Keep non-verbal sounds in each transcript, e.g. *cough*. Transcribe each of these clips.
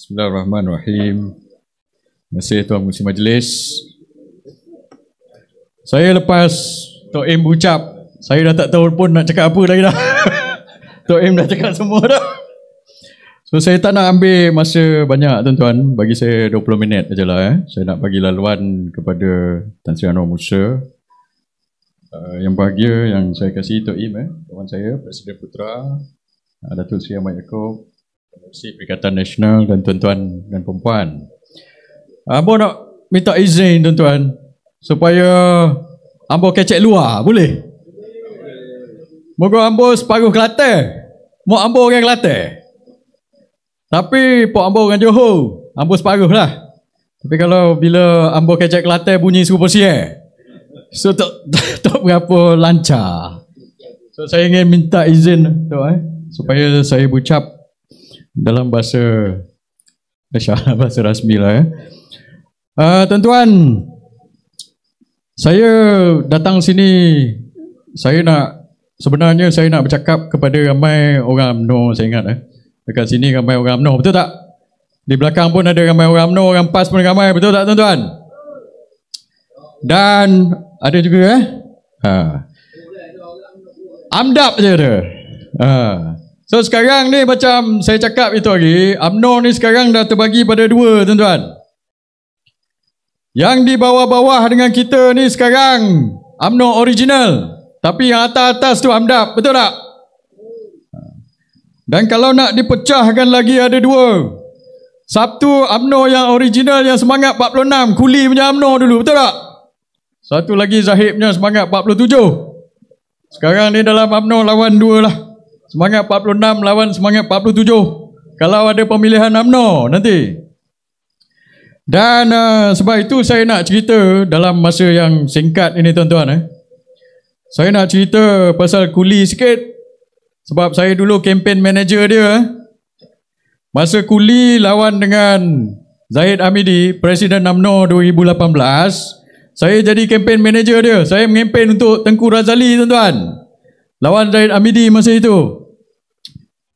Bismillahirrahmanirrahim. Masih Tuan Musi Majlis. Saya lepas Tok Im ucap, saya dah tak tahu pun nak cakap apa lagi dah. *laughs* Tok Im dah cakap semua dah. So saya tak nak ambil masa banyak tuan-tuan, bagi saya 20 minit sajalah. Eh. Saya nak bagi laluan kepada Tan Sri Anwar Musa. Uh, yang bahagia yang saya kasih Tok Im, eh, kawan saya, Presiden Putra, uh, Datuk Sri Ahmad Yaakob, Pengurusi Perikatan Nasional dan tuan-tuan dan perempuan. Ambo ah, nak minta izin tuan-tuan supaya ambo kecek luar, boleh? Moga ambo separuh Kelantan. moga ambo orang Kelantan. Tapi pok ambo orang Johor, ambo separuh lah. Tapi kalau bila ambo kecek Kelantan bunyi serupa sial. Eh? So tak *laughs* tak berapa lancar. So saya ingin minta izin tu eh supaya saya bercakap dalam bahasa insyaallah eh, *laughs* bahasa rasmi lah ya. Uh, tuan-tuan saya datang sini saya nak sebenarnya saya nak bercakap kepada ramai orang UMNO saya ingat eh. Dekat sini ramai orang UMNO betul tak? Di belakang pun ada ramai orang UMNO, orang PAS pun ramai betul tak tuan-tuan? Dan ada juga eh. Ha. Ah. Amdap je dia. Ha. So sekarang ni macam saya cakap itu lagi, UMNO ni sekarang dah terbagi pada dua tuan-tuan. Yang di bawah-bawah dengan kita ni sekarang UMNO original. Tapi yang atas-atas tu AMDAP, betul tak? Dan kalau nak dipecahkan lagi ada dua. Sabtu UMNO yang original yang semangat 46, kuli punya UMNO dulu, betul tak? Satu lagi Zahid punya semangat 47. Sekarang ni dalam UMNO lawan dua lah. Semangat 46 lawan semangat 47 Kalau ada pemilihan UMNO nanti Dan uh, sebab itu saya nak cerita dalam masa yang singkat ini tuan-tuan eh. Saya nak cerita pasal kuli sikit Sebab saya dulu campaign manager dia eh. Masa kuli lawan dengan Zahid Amidi, Presiden UMNO 2018 Saya jadi campaign manager dia Saya mengempen untuk Tengku Razali tuan-tuan Lawan Zahid Amidi masa itu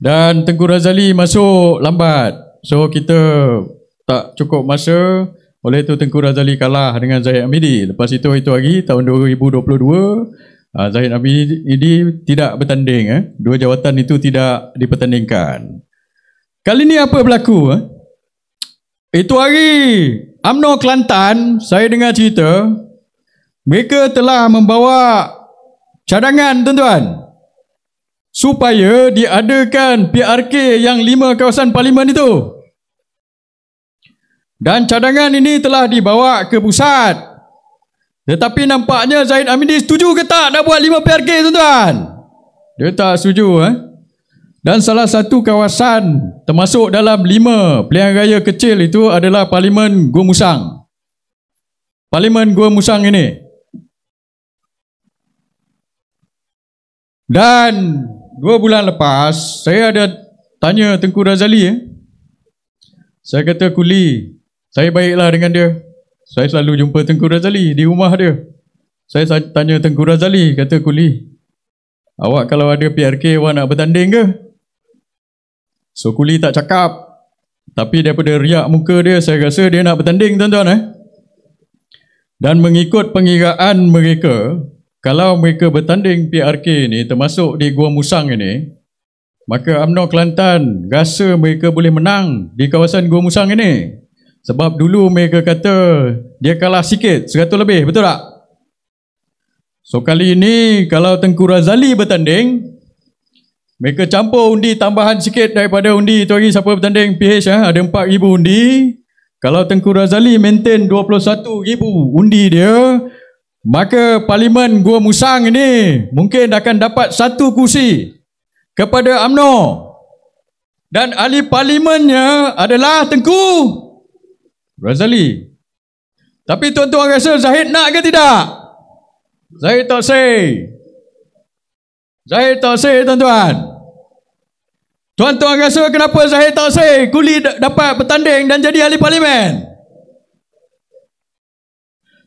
dan Tengku Razali masuk lambat. So kita tak cukup masa. Oleh itu Tengku Razali kalah dengan Zahid Amidi. Lepas itu, itu lagi tahun 2022. Ah, Zahid Amidi tidak bertanding. Eh? Dua jawatan itu tidak dipertandingkan. Kali ini apa berlaku? Eh? Itu hari UMNO Kelantan, saya dengar cerita, mereka telah membawa cadangan tuan-tuan supaya diadakan PRK yang lima kawasan parlimen itu. Dan cadangan ini telah dibawa ke pusat. Tetapi nampaknya Zaid Amidi setuju ke tak nak buat lima PRK tuan-tuan? Dia tak setuju. Eh? Dan salah satu kawasan termasuk dalam lima pilihan raya kecil itu adalah Parlimen Gua Musang. Parlimen Gua Musang ini. Dan dua bulan lepas saya ada tanya Tengku Razali eh. saya kata kuli saya baiklah dengan dia saya selalu jumpa Tengku Razali di rumah dia saya tanya Tengku Razali kata kuli awak kalau ada PRK awak nak bertanding ke so kuli tak cakap tapi daripada riak muka dia saya rasa dia nak bertanding tuan-tuan eh dan mengikut pengiraan mereka kalau mereka bertanding PRK ini termasuk di Gua Musang ini maka UMNO Kelantan rasa mereka boleh menang di kawasan Gua Musang ini sebab dulu mereka kata dia kalah sikit, 100 lebih, betul tak? So kali ini kalau Tengku Razali bertanding mereka campur undi tambahan sikit daripada undi itu hari siapa bertanding PH ya, ah, ada 4,000 undi kalau Tengku Razali maintain 21,000 undi dia maka Parlimen Gua Musang ini mungkin akan dapat satu kursi kepada Amno dan ahli parlimennya adalah Tengku Razali. Tapi tuan-tuan rasa Zahid nak ke tidak? Zahid tak say. Zahid tak say tuan-tuan. Tuan-tuan rasa kenapa Zahid tak say? Kuli dapat bertanding dan jadi ahli Parlimen.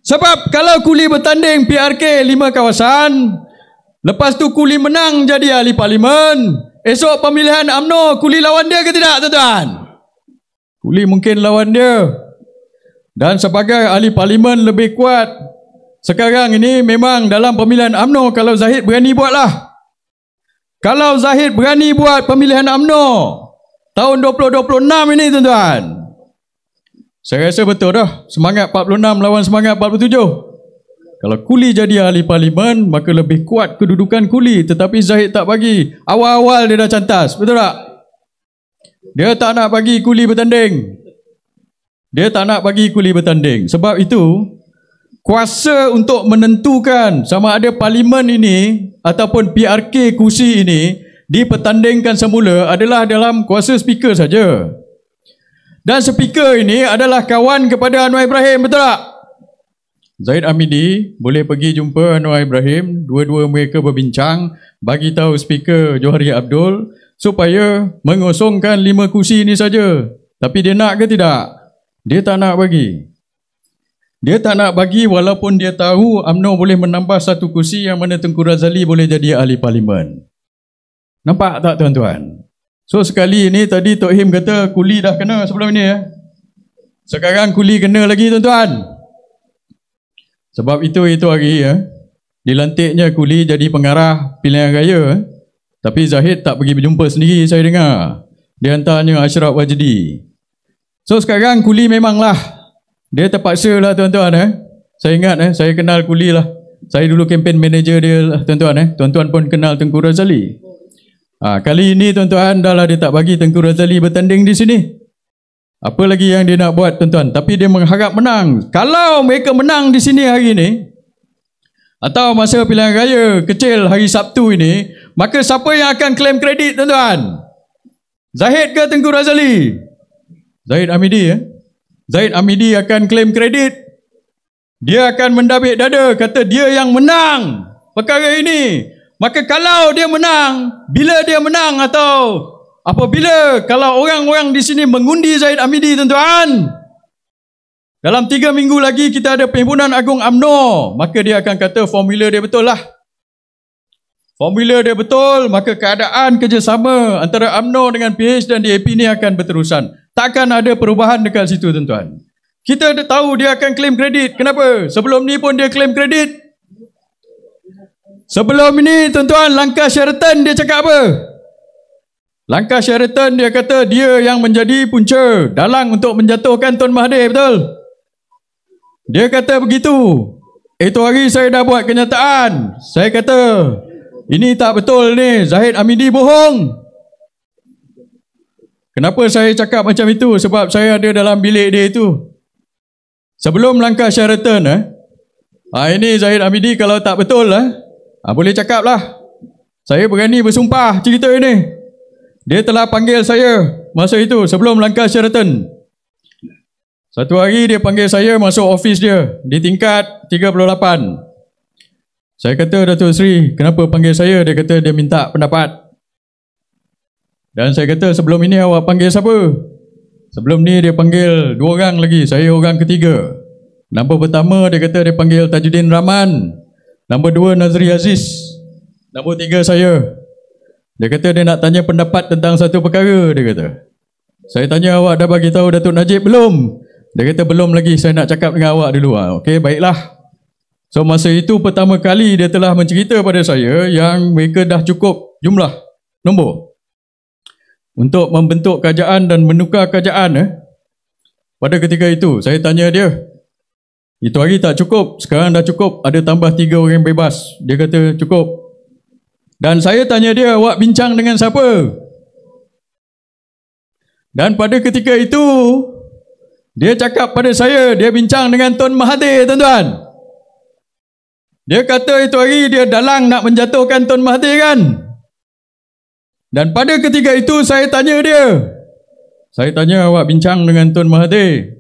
Sebab kalau kuli bertanding PRK lima kawasan, lepas tu kuli menang jadi ahli parlimen, esok pemilihan AMNO kuli lawan dia ke tidak tuan-tuan? Kuli mungkin lawan dia. Dan sebagai ahli parlimen lebih kuat, sekarang ini memang dalam pemilihan AMNO kalau Zahid berani buatlah. Kalau Zahid berani buat pemilihan AMNO tahun 2026 ini tuan-tuan, saya rasa betul dah. Semangat 46 lawan semangat 47. Kalau kuli jadi ahli parlimen, maka lebih kuat kedudukan kuli. Tetapi Zahid tak bagi. Awal-awal dia dah cantas. Betul tak? Dia tak nak bagi kuli bertanding. Dia tak nak bagi kuli bertanding. Sebab itu, kuasa untuk menentukan sama ada parlimen ini ataupun PRK kursi ini dipertandingkan semula adalah dalam kuasa speaker saja. Dan speaker ini adalah kawan kepada Anwar Ibrahim, betul tak? Zaid Amidi boleh pergi jumpa Anwar Ibrahim, dua-dua mereka berbincang, bagi tahu speaker Johari Abdul supaya mengosongkan lima kursi ini saja. Tapi dia nak ke tidak? Dia tak nak bagi. Dia tak nak bagi walaupun dia tahu Amno boleh menambah satu kursi yang mana Tengku Razali boleh jadi ahli parlimen. Nampak tak tuan-tuan? So sekali ni tadi Tok Him kata kuli dah kena sebelum ni ya. Eh? Sekarang kuli kena lagi tuan-tuan. Sebab itu itu hari ya. Eh? Dilantiknya kuli jadi pengarah pilihan raya. Eh? Tapi Zahid tak pergi berjumpa sendiri saya dengar. Dia hantarnya Ashraf Wajdi. So sekarang kuli memanglah. Dia terpaksa lah tuan-tuan. Eh? Saya ingat eh? saya kenal kuli lah. Saya dulu kempen manager dia lah, tuan-tuan. Eh? Tuan-tuan pun kenal Tengku Razali. Ha, kali ini tuan-tuan dah lah dia tak bagi Tengku Razali bertanding di sini. Apa lagi yang dia nak buat tuan-tuan? Tapi dia mengharap menang. Kalau mereka menang di sini hari ini, atau masa pilihan raya kecil hari Sabtu ini, maka siapa yang akan claim kredit tuan-tuan? Zahid ke Tengku Razali? Zahid Amidi ya? Eh? Zahid Amidi akan claim kredit. Dia akan mendabik dada kata dia yang menang perkara ini. Maka kalau dia menang, bila dia menang atau apabila kalau orang-orang di sini mengundi Zaid Amidi tuan-tuan, dalam tiga minggu lagi kita ada perhimpunan Agung Amno, maka dia akan kata formula dia betul lah. Formula dia betul, maka keadaan kerjasama antara Amno dengan PH dan DAP ni akan berterusan. Takkan ada perubahan dekat situ tuan-tuan. Kita tahu dia akan claim kredit. Kenapa? Sebelum ni pun dia claim kredit. Sebelum ini tuan-tuan langkah Sheraton dia cakap apa? Langkah Sheraton dia kata dia yang menjadi punca dalang untuk menjatuhkan Tuan Mahathir betul? Dia kata begitu. Itu hari saya dah buat kenyataan. Saya kata ini tak betul ni. Zahid Amidi bohong. Kenapa saya cakap macam itu? Sebab saya ada dalam bilik dia itu. Sebelum langkah Sheraton eh. Ha, ini Zahid Amidi kalau tak betul lah. Ha, boleh cakap lah. Saya berani bersumpah cerita ini. Dia telah panggil saya masa itu sebelum langkah syaratan. Satu hari dia panggil saya masuk ofis dia di tingkat 38. Saya kata, Datuk Sri, kenapa panggil saya? Dia kata dia minta pendapat. Dan saya kata, sebelum ini awak panggil siapa? Sebelum ni dia panggil dua orang lagi, saya orang ketiga. Nampak pertama dia kata dia panggil Tajuddin Rahman. Rahman. Nombor dua Nazri Aziz Nombor tiga saya Dia kata dia nak tanya pendapat tentang satu perkara Dia kata Saya tanya awak dah bagi tahu Datuk Najib belum Dia kata belum lagi saya nak cakap dengan awak dulu ha. Okey baiklah So masa itu pertama kali dia telah mencerita pada saya Yang mereka dah cukup jumlah Nombor Untuk membentuk kerajaan dan menukar kerajaan eh. Pada ketika itu saya tanya dia itu hari tak cukup, sekarang dah cukup, ada tambah tiga orang bebas. Dia kata cukup. Dan saya tanya dia, awak bincang dengan siapa? Dan pada ketika itu, dia cakap pada saya, dia bincang dengan Tuan Mahathir, tuan-tuan. Dia kata itu hari dia dalang nak menjatuhkan Tuan Mahathir kan? Dan pada ketika itu saya tanya dia, saya tanya awak bincang dengan Tuan Mahathir.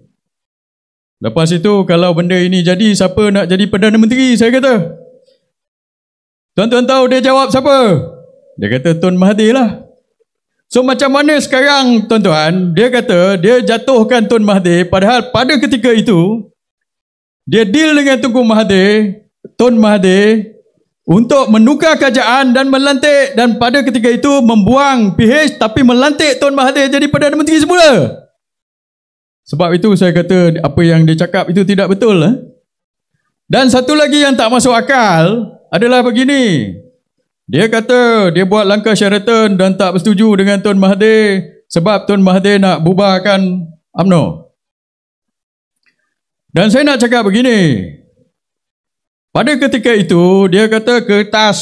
Lepas itu kalau benda ini jadi siapa nak jadi Perdana Menteri saya kata. Tuan-tuan tahu dia jawab siapa? Dia kata Tun Mahathir lah. So macam mana sekarang tuan-tuan dia kata dia jatuhkan Tun Mahathir padahal pada ketika itu dia deal dengan Tunku Mahathir Tun Mahathir untuk menukar kerajaan dan melantik dan pada ketika itu membuang PH tapi melantik Tun Mahathir jadi Perdana Menteri semula. Sebab itu saya kata apa yang dia cakap itu tidak betul. Eh? Dan satu lagi yang tak masuk akal adalah begini. Dia kata dia buat langkah syaratan dan tak bersetuju dengan Tun Mahathir sebab Tun Mahathir nak bubarkan UMNO. Dan saya nak cakap begini. Pada ketika itu, dia kata kertas.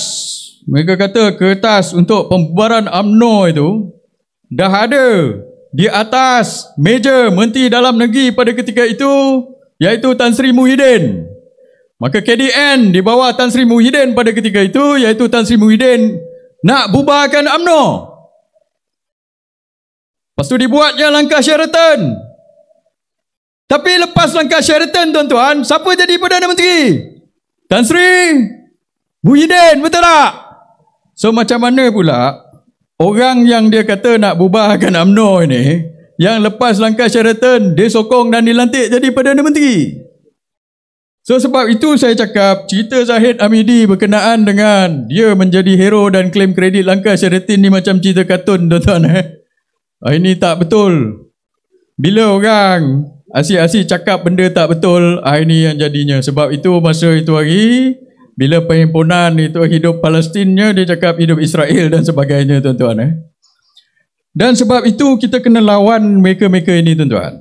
Mereka kata kertas untuk pembubaran UMNO itu dah ada di atas meja Menteri Dalam Negeri pada ketika itu iaitu Tan Sri Muhyiddin. Maka KDN di bawah Tan Sri Muhyiddin pada ketika itu iaitu Tan Sri Muhyiddin nak bubarkan UMNO. Lepas tu dibuatnya langkah Sheraton. Tapi lepas langkah syaratan, tuan-tuan, siapa jadi Perdana Menteri? Tan Sri Muhyiddin, betul tak? So macam mana pula Orang yang dia kata nak bubarkan UMNO ini, yang lepas langkah Sheraton, dia sokong dan dilantik jadi Perdana Menteri. So sebab itu saya cakap cerita Zahid Amidi berkenaan dengan dia menjadi hero dan klaim kredit langkah Sheraton ni macam cerita kartun tuan-tuan eh. Ah, ini tak betul. Bila orang asyik-asyik cakap benda tak betul, ah, ini yang jadinya. Sebab itu masa itu hari, bila perhimpunan itu hidup Palestinnya dia cakap hidup Israel dan sebagainya tuan-tuan eh. Dan sebab itu kita kena lawan mereka-mereka ini tuan-tuan.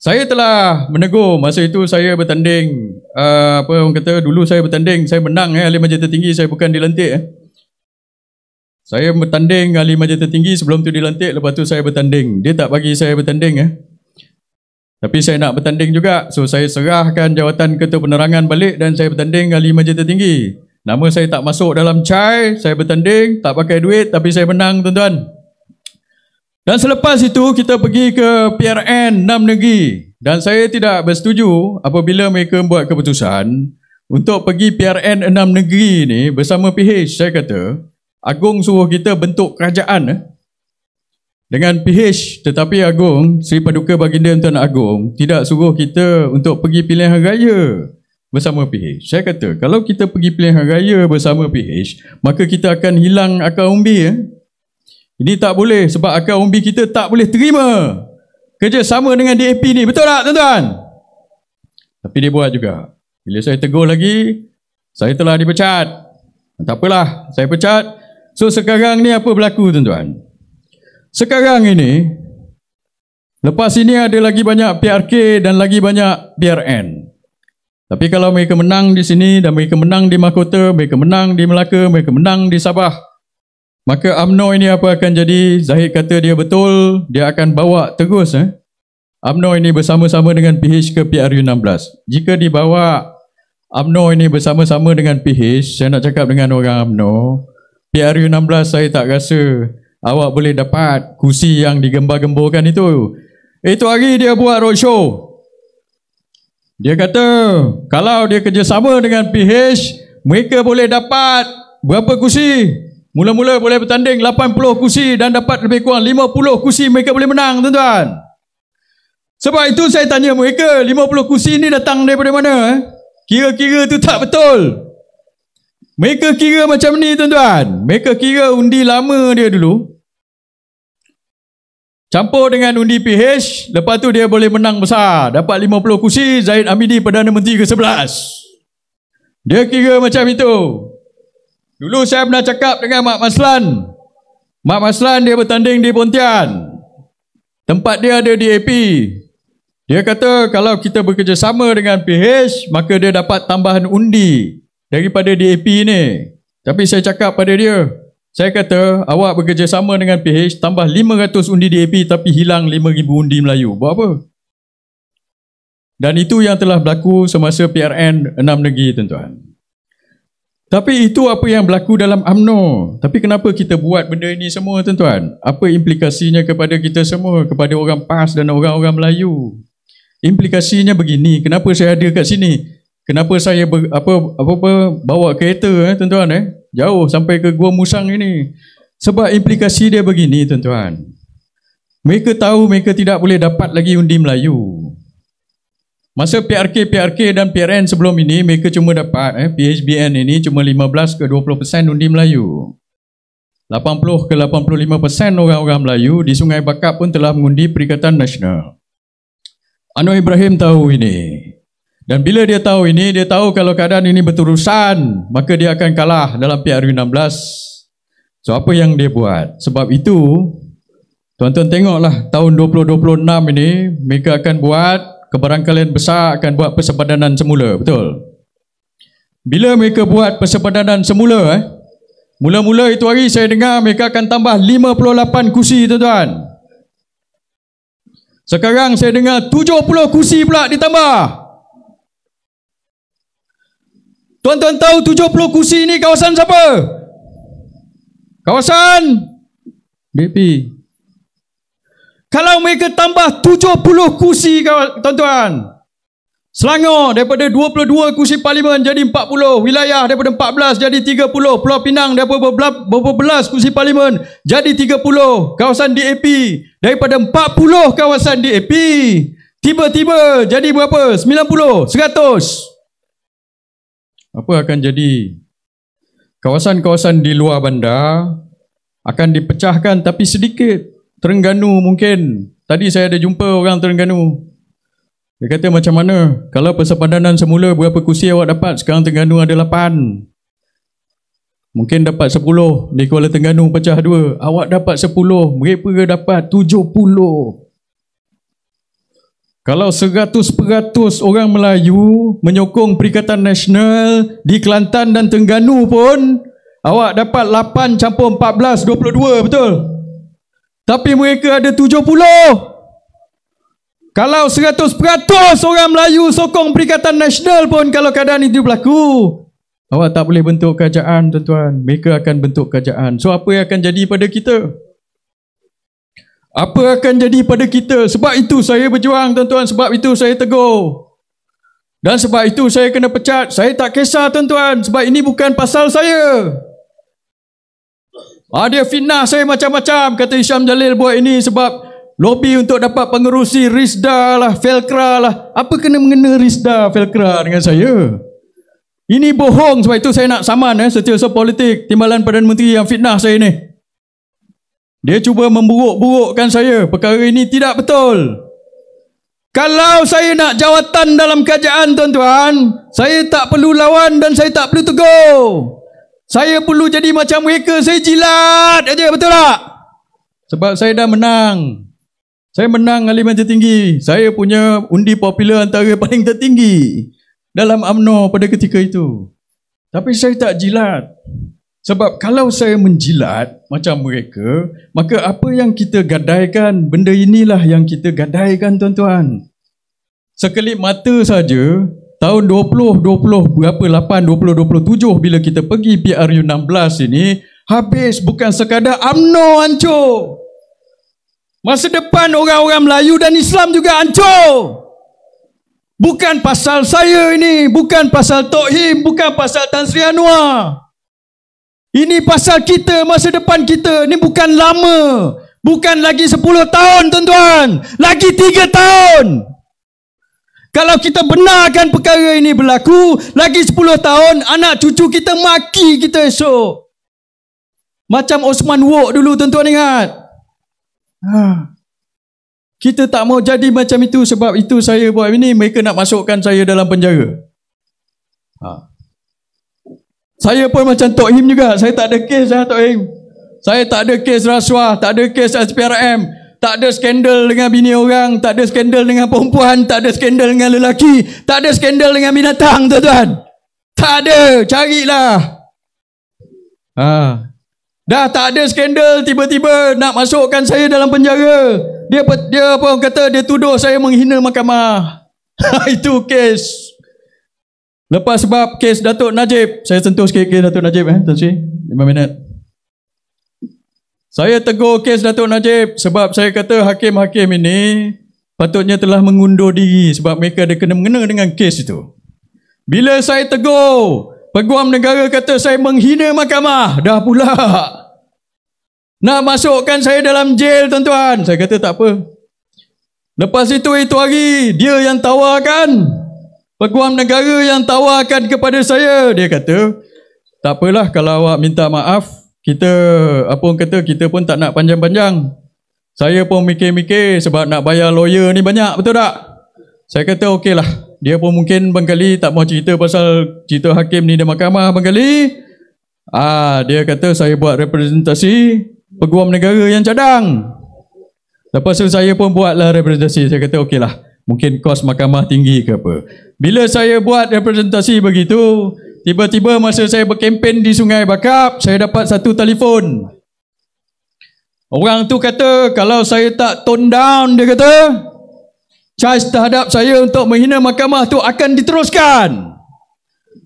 Saya telah menegur masa itu saya bertanding uh, apa orang kata dulu saya bertanding saya menang eh ahli majlis tertinggi saya bukan dilantik eh. Saya bertanding ahli majlis tertinggi sebelum tu dilantik lepas tu saya bertanding dia tak bagi saya bertanding eh. Tapi saya nak bertanding juga. So saya serahkan jawatan ketua penerangan balik dan saya bertanding ahli majlis Tinggi. Nama saya tak masuk dalam cai. saya bertanding, tak pakai duit tapi saya menang tuan-tuan. Dan selepas itu kita pergi ke PRN 6 negeri dan saya tidak bersetuju apabila mereka buat keputusan untuk pergi PRN 6 negeri ni bersama PH saya kata agung suruh kita bentuk kerajaan eh? Dengan PH tetapi Agong Sri Paduka Baginda Tuan Agong tidak suruh kita untuk pergi pilihan raya bersama PH. Saya kata, kalau kita pergi pilihan raya bersama PH, maka kita akan hilang akal umbi. Eh? Ini tak boleh sebab akal umbi kita tak boleh terima kerjasama dengan DAP ni. Betul tak tuan-tuan? Tapi dia buat juga. Bila saya tegur lagi, saya telah dipecat. Tak apalah, saya pecat. So sekarang ni apa berlaku tuan-tuan? Sekarang ini, lepas ini ada lagi banyak PRK dan lagi banyak PRN. Tapi kalau mereka menang di sini dan mereka menang di Mahkota, mereka menang di Melaka, mereka menang di Sabah, maka UMNO ini apa akan jadi? Zahid kata dia betul, dia akan bawa terus eh? UMNO ini bersama-sama dengan PH ke PRU16. Jika dibawa UMNO ini bersama-sama dengan PH, saya nak cakap dengan orang UMNO, PRU16 saya tak rasa awak boleh dapat kursi yang digembar-gemburkan itu. Itu hari dia buat roadshow. Dia kata, kalau dia kerjasama dengan PH, mereka boleh dapat berapa kursi? Mula-mula boleh bertanding 80 kursi dan dapat lebih kurang 50 kursi mereka boleh menang, tuan-tuan. Sebab itu saya tanya mereka, 50 kursi ini datang daripada mana? Eh? Kira-kira itu tak betul. Mereka kira macam ni tuan-tuan. Mereka kira undi lama dia dulu. Campur dengan undi PH, lepas tu dia boleh menang besar. Dapat 50 kursi, Zahid Amidi Perdana Menteri ke-11. Dia kira macam itu. Dulu saya pernah cakap dengan Mak Maslan. Mak Maslan dia bertanding di Pontian. Tempat dia ada di AP. Dia kata kalau kita bekerjasama dengan PH, maka dia dapat tambahan undi daripada DAP ni. Tapi saya cakap pada dia, saya kata awak bekerjasama dengan PH tambah 500 undi DAP tapi hilang 5000 undi Melayu. Buat apa? Dan itu yang telah berlaku semasa PRN 6 negeri tuan-tuan. Tapi itu apa yang berlaku dalam AMNO. Tapi kenapa kita buat benda ini semua tuan-tuan? Apa implikasinya kepada kita semua, kepada orang PAS dan orang-orang Melayu? Implikasinya begini, kenapa saya ada kat sini? Kenapa saya ber, apa, apa apa bawa kereta eh tuan-tuan eh? jauh sampai ke Gua Musang ini. Sebab implikasi dia begini tuan-tuan. Mereka tahu mereka tidak boleh dapat lagi undi Melayu. Masa PRK, PRK dan PRN sebelum ini mereka cuma dapat eh, PHBN ini cuma 15 ke 20% undi Melayu. 80 ke 85% orang-orang Melayu di Sungai Bakap pun telah mengundi Perikatan Nasional. Anwar Ibrahim tahu ini. Dan bila dia tahu ini, dia tahu kalau keadaan ini berterusan, maka dia akan kalah dalam PRU 16. So apa yang dia buat? Sebab itu, tuan-tuan tengoklah tahun 2026 ini, mereka akan buat kebarangkalian besar akan buat persepadanan semula, betul? Bila mereka buat persepadanan semula, eh, mula-mula itu hari saya dengar mereka akan tambah 58 kursi tuan-tuan. Sekarang saya dengar 70 kursi pula ditambah. Tuan-tuan tahu 70 kursi ini kawasan siapa? Kawasan BP. Kalau mereka tambah 70 kursi tuan-tuan. Selangor daripada 22 kursi parlimen jadi 40, wilayah daripada 14 jadi 30, Pulau Pinang daripada beberapa belas kursi parlimen jadi 30, kawasan DAP daripada 40 kawasan DAP tiba-tiba jadi berapa? 90, apa akan jadi kawasan-kawasan di luar bandar akan dipecahkan tapi sedikit Terengganu mungkin tadi saya ada jumpa orang Terengganu dia kata macam mana kalau persepadanan semula berapa kursi awak dapat sekarang Terengganu ada lapan mungkin dapat sepuluh di Kuala Terengganu pecah dua awak dapat 10 mereka dapat tujuh puluh kalau seratus peratus orang Melayu menyokong Perikatan Nasional di Kelantan dan Tengganu pun awak dapat 8 campur 14, 22 betul? Tapi mereka ada 70. Kalau 100% orang Melayu sokong Perikatan Nasional pun kalau keadaan itu berlaku, awak tak boleh bentuk kerajaan tuan-tuan. Mereka akan bentuk kerajaan. So apa yang akan jadi pada kita? Apa akan jadi pada kita? Sebab itu saya berjuang, tuan-tuan. Sebab itu saya tegur. Dan sebab itu saya kena pecat. Saya tak kisah, tuan-tuan. Sebab ini bukan pasal saya. Ada fitnah saya macam-macam. Kata Isyam Jalil buat ini sebab lobby untuk dapat pengerusi Rizda lah, Felkra lah. Apa kena mengena Rizda, Felkra dengan saya? Ini bohong. Sebab itu saya nak saman eh, setiausaha politik. Timbalan Perdana Menteri yang fitnah saya ni. Dia cuba memburuk-burukkan saya. Perkara ini tidak betul. Kalau saya nak jawatan dalam kerajaan tuan-tuan, saya tak perlu lawan dan saya tak perlu tegur. Saya perlu jadi macam mereka, saya jilat aja betul tak? Sebab saya dah menang. Saya menang ahli majlis tinggi. Saya punya undi popular antara *laughs* paling tertinggi dalam UMNO pada ketika itu. Tapi saya tak jilat. Sebab kalau saya menjilat macam mereka, maka apa yang kita gadaikan, benda inilah yang kita gadaikan tuan-tuan. Sekelip mata saja, tahun 20, 20 berapa 8 20, 27 bila kita pergi PRU 16 ini habis bukan sekadar AMNO hancur. Masa depan orang-orang Melayu dan Islam juga hancur. Bukan pasal saya ini, bukan pasal Tok Him, bukan pasal Tan Sri Anwar. Ini pasal kita, masa depan kita. Ini bukan lama. Bukan lagi 10 tahun, tuan-tuan. Lagi 3 tahun. Kalau kita benarkan perkara ini berlaku, lagi 10 tahun, anak cucu kita maki kita esok. Macam Osman Wok dulu, tuan-tuan ingat. Ha. Kita tak mau jadi macam itu sebab itu saya buat ini, mereka nak masukkan saya dalam penjara. Haa. Saya pun macam Tok Him juga. Saya tak ada kes lah Tok Him. Saya tak ada kes rasuah, tak ada kes SPRM. Tak ada skandal dengan bini orang, tak ada skandal dengan perempuan, tak ada skandal dengan lelaki, tak ada skandal dengan binatang, tuan-tuan. Tak ada, carilah. Ha. Dah tak ada skandal tiba-tiba nak masukkan saya dalam penjara. Dia dia apa kata dia tuduh saya menghina mahkamah. *laughs* itu case. Lepas sebab kes Datuk Najib, saya sentuh sikit kes Datuk Najib eh, Tuan Sri, 5 minit. Saya tegur kes Datuk Najib sebab saya kata hakim-hakim ini patutnya telah mengundur diri sebab mereka ada kena mengena dengan kes itu. Bila saya tegur, peguam negara kata saya menghina mahkamah. Dah pula. Nak masukkan saya dalam jail tuan-tuan. Saya kata tak apa. Lepas itu, itu hari, dia yang tawarkan peguam negara yang tawarkan kepada saya dia kata tak apalah kalau awak minta maaf kita apa pun kata kita pun tak nak panjang-panjang saya pun mikir-mikir sebab nak bayar lawyer ni banyak betul tak saya kata okeylah dia pun mungkin bengkali tak mau cerita pasal cerita hakim ni di mahkamah bengkali ah dia kata saya buat representasi peguam negara yang cadang lepas tu saya pun buatlah representasi saya kata okeylah lah mungkin kos mahkamah tinggi ke apa. Bila saya buat representasi begitu, tiba-tiba masa saya berkempen di Sungai Bakap, saya dapat satu telefon. Orang tu kata, kalau saya tak tone down, dia kata, charge terhadap saya untuk menghina mahkamah tu akan diteruskan.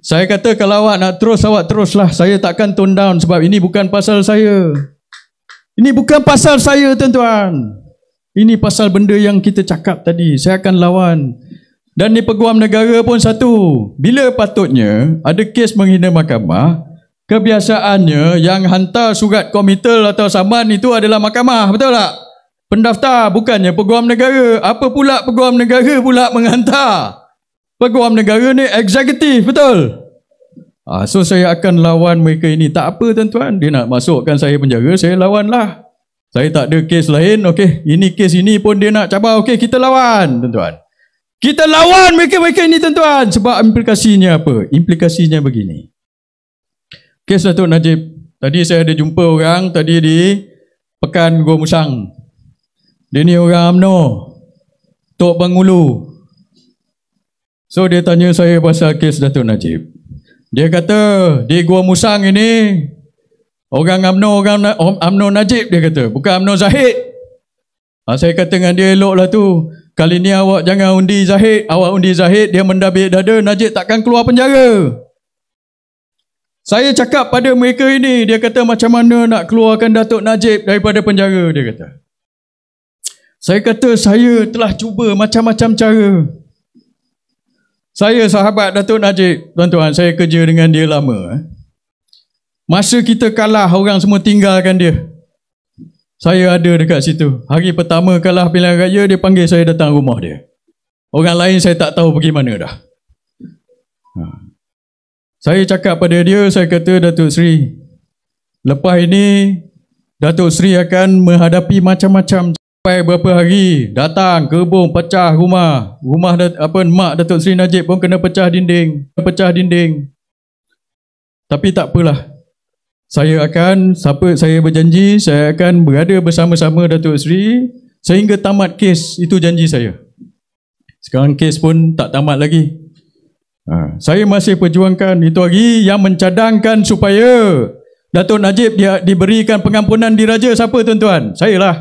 Saya kata, kalau awak nak terus, awak teruslah. Saya takkan tone down sebab ini bukan pasal saya. Ini bukan pasal saya, tuan-tuan. Ini pasal benda yang kita cakap tadi. Saya akan lawan. Dan ni peguam negara pun satu. Bila patutnya ada kes menghina mahkamah, kebiasaannya yang hantar surat komitel atau saman itu adalah mahkamah. Betul tak? Pendaftar bukannya peguam negara. Apa pula peguam negara pula menghantar? Peguam negara ni eksekutif. Betul? Ha, so saya akan lawan mereka ini. Tak apa tuan-tuan. Dia nak masukkan saya penjara, saya lawanlah. Saya tak ada kes lain. Okey, ini kes ini pun dia nak cabar. Okey, kita lawan, tuan-tuan. Kita lawan mereka-mereka ini, tuan-tuan. Sebab implikasinya apa? Implikasinya begini. Kes Datuk Najib. Tadi saya ada jumpa orang tadi di Pekan Gua Musang. Dia ni orang UMNO. Tok Bangulu. So dia tanya saya pasal kes Datuk Najib. Dia kata di Gua Musang ini Orang UMNO, orang UMNO Najib dia kata, bukan UMNO Zahid. Ha, saya kata dengan dia lah tu. Kali ni awak jangan undi Zahid, awak undi Zahid, dia mendabik dada, Najib takkan keluar penjara. Saya cakap pada mereka ini, dia kata macam mana nak keluarkan Datuk Najib daripada penjara, dia kata. Saya kata saya telah cuba macam-macam cara. Saya sahabat Datuk Najib, tuan-tuan, saya kerja dengan dia lama. Eh. Masa kita kalah, orang semua tinggalkan dia. Saya ada dekat situ. Hari pertama kalah pilihan raya, dia panggil saya datang rumah dia. Orang lain saya tak tahu pergi mana dah. Ha. Saya cakap pada dia, saya kata, Datuk Sri lepas ini, Datuk Sri akan menghadapi macam-macam sampai berapa hari datang kebung pecah rumah rumah apa mak Datuk Sri Najib pun kena pecah dinding pecah dinding tapi tak apalah saya akan siapa saya berjanji saya akan berada bersama-sama Datuk Sri sehingga tamat kes itu janji saya sekarang kes pun tak tamat lagi ha, saya masih perjuangkan itu lagi yang mencadangkan supaya Datuk Najib dia diberikan pengampunan diraja siapa tuan-tuan saya lah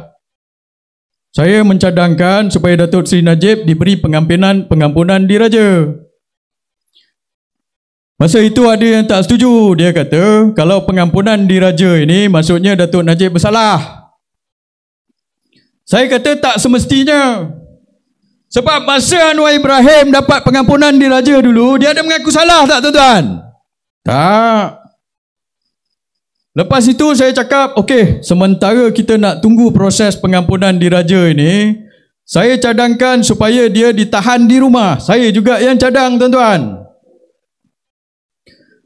saya mencadangkan supaya Datuk Sri Najib diberi pengampunan pengampunan diraja Masa itu ada yang tak setuju. Dia kata, kalau pengampunan diraja ini, maksudnya Datuk Najib bersalah. Saya kata tak semestinya. Sebab masa Anwar Ibrahim dapat pengampunan diraja dulu, dia ada mengaku salah tak tuan-tuan? Tak. Lepas itu saya cakap, okey, sementara kita nak tunggu proses pengampunan diraja ini, saya cadangkan supaya dia ditahan di rumah. Saya juga yang cadang tuan-tuan.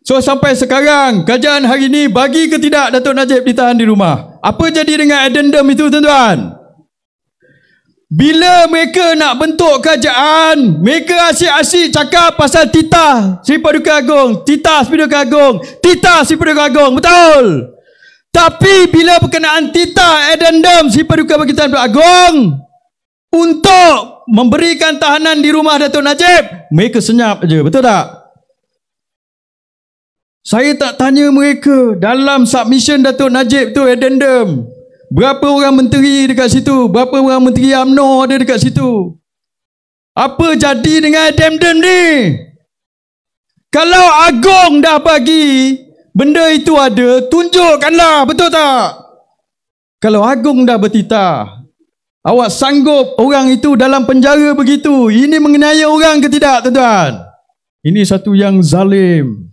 So sampai sekarang kajian hari ini bagi ke tidak Datuk Najib ditahan di rumah. Apa jadi dengan addendum itu tuan-tuan? Bila mereka nak bentuk kerajaan, mereka asyik-asyik cakap pasal titah Sri Paduka Agong, titah Sri Paduka Agong, titah Sri Paduka Agong, betul? Tapi bila berkenaan titah addendum Sri Paduka Berkitaan Paduka Agong untuk memberikan tahanan di rumah Datuk Najib, mereka senyap aja betul tak? Saya tak tanya mereka dalam submission Datuk Najib tu addendum. Berapa orang menteri dekat situ? Berapa orang menteri amno ada dekat situ? Apa jadi dengan addendum ni? Kalau Agong dah bagi benda itu ada, tunjukkanlah betul tak? Kalau Agong dah bertitah, awak sanggup orang itu dalam penjara begitu. Ini mengenai orang ke tidak tuan-tuan? Ini satu yang zalim.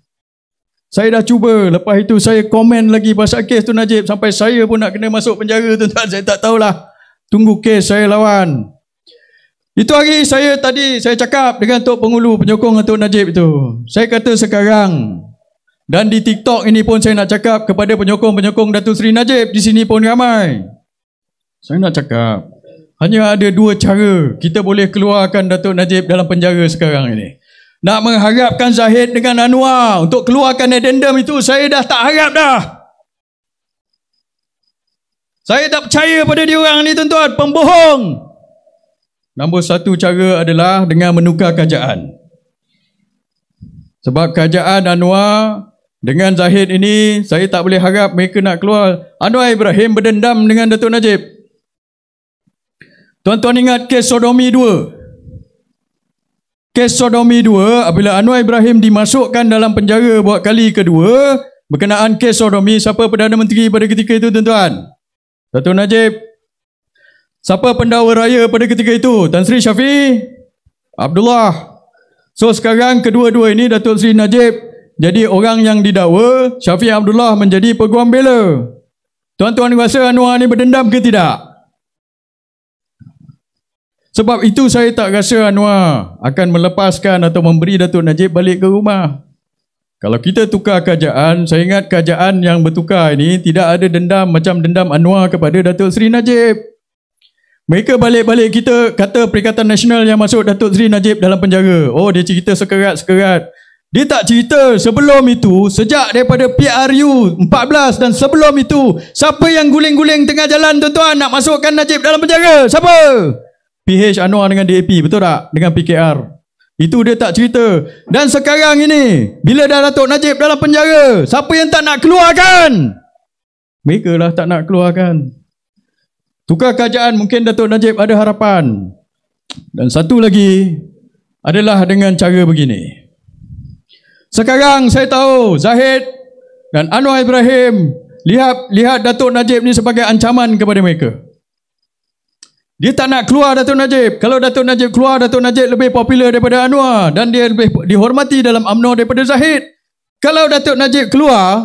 Saya dah cuba, lepas itu saya komen lagi pasal kes tu Najib sampai saya pun nak kena masuk penjara *laughs* tuan tak saya tak tahulah. Tunggu kes saya lawan. Itu hari saya tadi saya cakap dengan Tok Pengulu penyokong Tok Najib itu. Saya kata sekarang dan di TikTok ini pun saya nak cakap kepada penyokong-penyokong Datuk Seri Najib di sini pun ramai. Saya nak cakap hanya ada dua cara kita boleh keluarkan Datuk Najib dalam penjara sekarang ini. Nak mengharapkan Zahid dengan Anwar untuk keluarkan addendum itu saya dah tak harap dah. Saya tak percaya pada diorang ni tuan-tuan, pembohong. Nombor satu cara adalah dengan menukar kerajaan. Sebab kerajaan Anwar dengan Zahid ini saya tak boleh harap mereka nak keluar. Anwar Ibrahim berdendam dengan Datuk Najib. Tuan-tuan ingat kes Sodomi Kes sodomi 2 apabila Anwar Ibrahim dimasukkan dalam penjara buat kali kedua berkenaan kes sodomi siapa Perdana Menteri pada ketika itu tuan-tuan? Datuk Najib. Siapa pendawa raya pada ketika itu? Tan Sri Syafi Abdullah. So sekarang kedua-dua ini Datuk Sri Najib jadi orang yang didakwa Syafi Abdullah menjadi peguam bela. Tuan-tuan rasa Anwar ini berdendam ke tidak? Sebab itu saya tak rasa Anwar akan melepaskan atau memberi Datuk Najib balik ke rumah. Kalau kita tukar kerajaan, saya ingat kerajaan yang bertukar ini tidak ada dendam macam dendam Anwar kepada Datuk Seri Najib. Mereka balik-balik kita kata Perikatan Nasional yang masuk Datuk Seri Najib dalam penjara. Oh dia cerita sekerat-sekerat. Dia tak cerita sebelum itu, sejak daripada PRU 14 dan sebelum itu, siapa yang guling-guling tengah jalan tuan-tuan nak masukkan Najib dalam penjara? Siapa? Siapa? PH Anwar dengan DAP betul tak dengan PKR itu dia tak cerita dan sekarang ini bila dah Datuk Najib dalam penjara siapa yang tak nak keluarkan mereka lah tak nak keluarkan tukar kerajaan mungkin Datuk Najib ada harapan dan satu lagi adalah dengan cara begini sekarang saya tahu Zahid dan Anwar Ibrahim lihat lihat Datuk Najib ni sebagai ancaman kepada mereka. Dia tak nak keluar Datuk Najib. Kalau Datuk Najib keluar, Datuk Najib lebih popular daripada Anwar dan dia lebih dihormati dalam UMNO daripada Zahid. Kalau Datuk Najib keluar,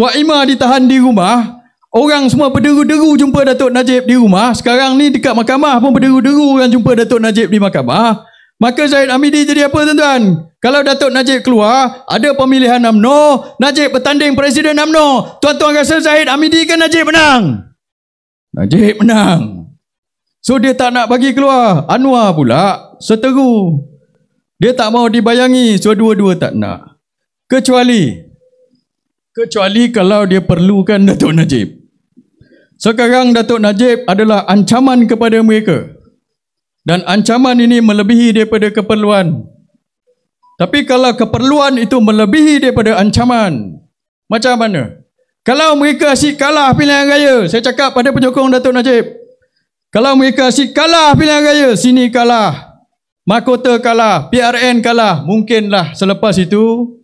Wak Ima ditahan di rumah, orang semua berderu-deru jumpa Datuk Najib di rumah. Sekarang ni dekat mahkamah pun berderu-deru orang jumpa Datuk Najib di mahkamah. Maka Zahid Amidi jadi apa tuan-tuan? Kalau Datuk Najib keluar, ada pemilihan UMNO, Najib bertanding Presiden UMNO. Tuan-tuan rasa Zahid Amidi kan Najib menang? Najib menang. So dia tak nak bagi keluar. Anwar pula seteru. Dia tak mau dibayangi. So dua-dua tak nak. Kecuali kecuali kalau dia perlukan Datuk Najib. Sekarang Datuk Najib adalah ancaman kepada mereka. Dan ancaman ini melebihi daripada keperluan. Tapi kalau keperluan itu melebihi daripada ancaman, macam mana? Kalau mereka asyik kalah pilihan raya, saya cakap pada penyokong Datuk Najib, kalau mereka si kalah pilihan raya, sini kalah. Mahkota kalah, PRN kalah. Mungkinlah selepas itu,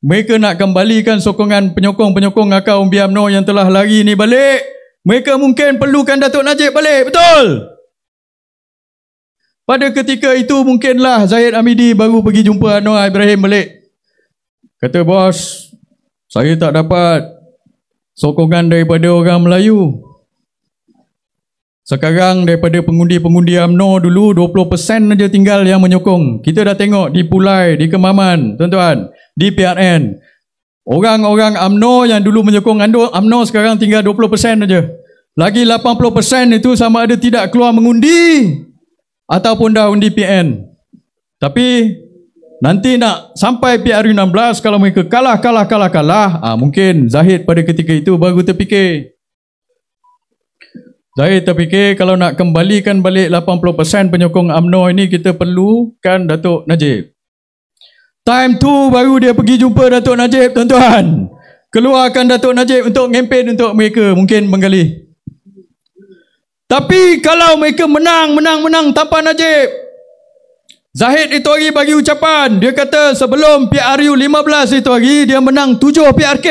mereka nak kembalikan sokongan penyokong-penyokong akal Umbi UMNO yang telah lari ni balik. Mereka mungkin perlukan Datuk Najib balik. Betul! Pada ketika itu mungkinlah Zahid Amidi baru pergi jumpa Anwar Ibrahim balik. Kata bos, saya tak dapat sokongan daripada orang Melayu. Sekarang daripada pengundi-pengundi Amno dulu 20% saja tinggal yang menyokong. Kita dah tengok di Pulai, di Kemaman, tuan-tuan, di PRN. Orang-orang UMNO yang dulu menyokong Amno sekarang tinggal 20% saja. Lagi 80% itu sama ada tidak keluar mengundi ataupun dah undi PN. Tapi nanti nak sampai PRU 16 kalau mereka kalah, kalah, kalah, kalah, ha, mungkin Zahid pada ketika itu baru terfikir. Saya terfikir kalau nak kembalikan balik 80% penyokong UMNO ini kita perlukan Datuk Najib. Time tu baru dia pergi jumpa Datuk Najib tuan-tuan. Keluarkan Datuk Najib untuk ngempen untuk mereka mungkin menggali. Tapi kalau mereka menang, menang, menang tanpa Najib. Zahid itu hari bagi ucapan. Dia kata sebelum PRU 15 itu hari dia menang 7 PRK.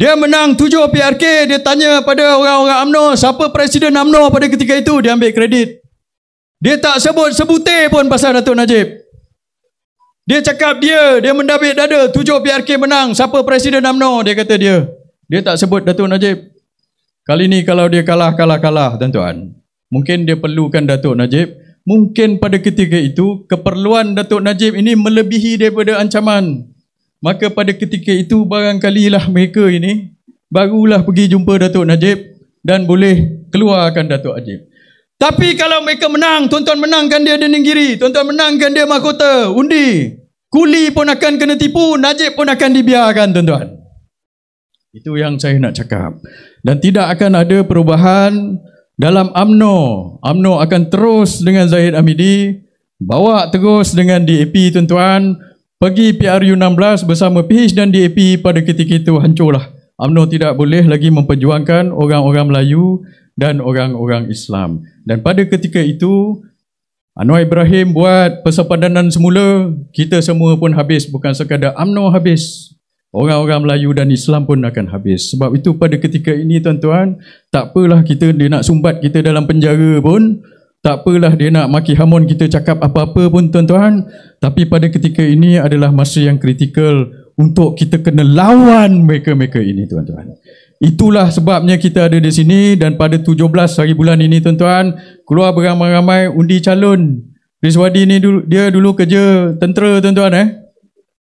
Dia menang tujuh PRK, dia tanya pada orang-orang UMNO, siapa Presiden Amno pada ketika itu, dia ambil kredit. Dia tak sebut sebute pun pasal Datuk Najib. Dia cakap dia, dia mendabik dada, tujuh PRK menang, siapa Presiden Amno? dia kata dia. Dia tak sebut Datuk Najib. Kali ini kalau dia kalah, kalah, kalah, tuan-tuan. Mungkin dia perlukan Datuk Najib. Mungkin pada ketika itu, keperluan Datuk Najib ini melebihi daripada Ancaman. Maka pada ketika itu barangkali lah mereka ini barulah pergi jumpa Datuk Najib dan boleh keluarkan Datuk Najib. Tapi kalau mereka menang, tuan-tuan menangkan dia dinding kiri, tuan-tuan menangkan dia mahkota, undi, kuli pun akan kena tipu, Najib pun akan dibiarkan tuan-tuan. Itu yang saya nak cakap. Dan tidak akan ada perubahan dalam AMNO. AMNO akan terus dengan Zahid Amidi, bawa terus dengan DAP tuan-tuan, Pergi PRU 16 bersama PH dan DAP pada ketika itu hancurlah. UMNO tidak boleh lagi memperjuangkan orang-orang Melayu dan orang-orang Islam. Dan pada ketika itu, Anwar Ibrahim buat persepadanan semula, kita semua pun habis. Bukan sekadar UMNO habis, orang-orang Melayu dan Islam pun akan habis. Sebab itu pada ketika ini tuan-tuan, tak apalah kita dia nak sumbat kita dalam penjara pun, tak apalah dia nak maki hamun kita cakap apa-apa pun tuan-tuan tapi pada ketika ini adalah masa yang kritikal untuk kita kena lawan mereka-mereka ini tuan-tuan itulah sebabnya kita ada di sini dan pada 17 hari bulan ini tuan-tuan keluar beramai-ramai undi calon Rizwadi ni dia dulu kerja tentera tuan-tuan eh